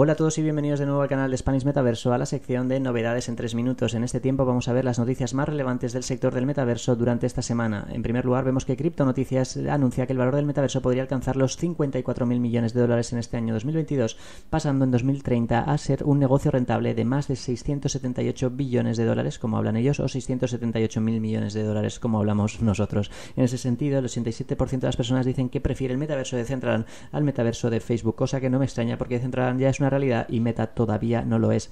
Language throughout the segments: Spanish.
Hola a todos y bienvenidos de nuevo al canal de Spanish Metaverso, a la sección de novedades en 3 minutos. En este tiempo vamos a ver las noticias más relevantes del sector del metaverso durante esta semana. En primer lugar, vemos que Crypto Noticias anuncia que el valor del metaverso podría alcanzar los 54.000 millones de dólares en este año 2022, pasando en 2030 a ser un negocio rentable de más de 678 billones de dólares, como hablan ellos, o 678.000 millones de dólares, como hablamos nosotros. En ese sentido, el 87% de las personas dicen que prefiere el metaverso de Central al metaverso de Facebook, cosa que no me extraña porque Central ya es una realidad y Meta todavía no lo es.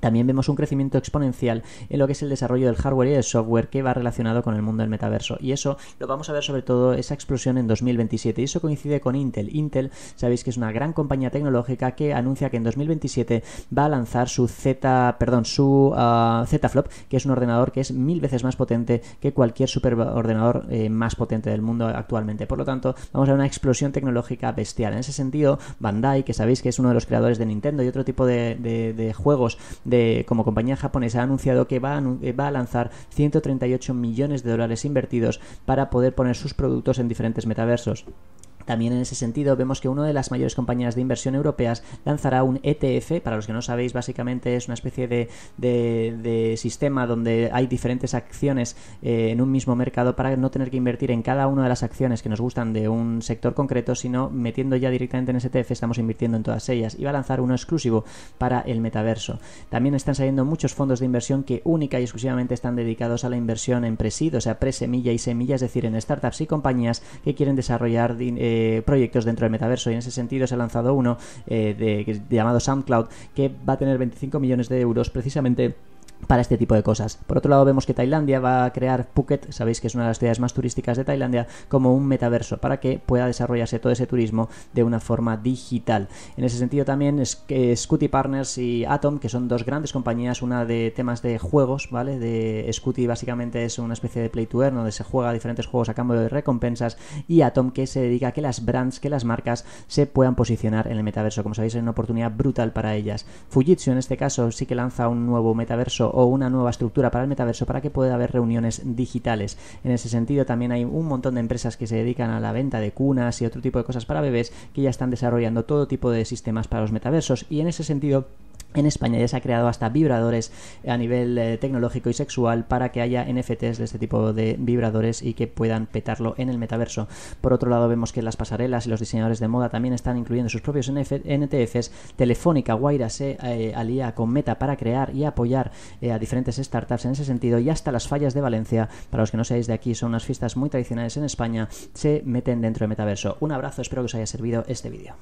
También vemos un crecimiento exponencial en lo que es el desarrollo del hardware y el software que va relacionado con el mundo del metaverso. Y eso lo vamos a ver sobre todo esa explosión en 2027. Y eso coincide con Intel. Intel, sabéis que es una gran compañía tecnológica que anuncia que en 2027 va a lanzar su Z, perdón, su uh, Z Flop, que es un ordenador que es mil veces más potente que cualquier superordenador eh, más potente del mundo actualmente. Por lo tanto, vamos a ver una explosión tecnológica bestial. En ese sentido, Bandai, que sabéis que es uno de los creadores de Nintendo y otro tipo de, de juegos como compañía japonesa ha anunciado que va eh, va a lanzar 138 millones de dólares invertidos para poder poner sus productos en diferentes metaversos. También en ese sentido vemos que una de las mayores compañías de inversión europeas lanzará un ETF, para los que no sabéis básicamente es una especie de, sistema donde hay diferentes acciones eh, en un mismo mercado para no tener que invertir en cada una de las acciones que nos gustan de un sector concreto, sino metiendo ya directamente en ese ETF estamos invirtiendo en todas ellas y va a lanzar uno exclusivo para el metaverso. También están saliendo muchos fondos de inversión que única y exclusivamente están dedicados a la inversión en pre o sea, pre-semilla y semilla, es decir, en startups y compañías que quieren desarrollar eh, eh, proyectos dentro del metaverso y en ese sentido se ha lanzado uno eh, llamado SoundCloud que va a tener 25 millones de euros precisamente para este tipo de cosas. Por otro lado, vemos que Tailandia va a crear Phuket, sabéis que es una de las ciudades más turísticas de Tailandia, como un metaverso para que pueda desarrollarse todo ese turismo de una forma digital. En ese sentido también es que Scooty Partners y Atom, que son dos grandes compañías, una de temas de juegos, ¿vale? De Scooty básicamente es una especie de play to earn donde se juega diferentes juegos a cambio de recompensas y Atom que se dedica a que las brands, que las marcas se puedan posicionar en el metaverso. Como sabéis, es una oportunidad brutal para ellas. Fujitsu en este caso sí que lanza un nuevo metaverso o una nueva estructura para el metaverso para que pueda haber reuniones digitales. En ese sentido, también hay un montón de empresas que se dedican a la venta de cunas y otro tipo de cosas para bebés que ya están desarrollando todo tipo de sistemas para los metaversos y en ese sentido en España ya se ha creado hasta vibradores eh, a nivel eh, tecnológico y sexual para que haya NFTs de este tipo de vibradores y que puedan petarlo en el metaverso. Por otro lado, vemos que las pasarelas y los diseñadores de moda también están incluyendo sus propios NTFs. Telefónica Guaira se eh, alía con Meta para crear y apoyar a diferentes startups en ese sentido y hasta las fallas de Valencia, para los que no seáis de aquí, son unas fiestas muy tradicionales en España, se meten dentro del metaverso. Un abrazo, espero que os haya servido este vídeo.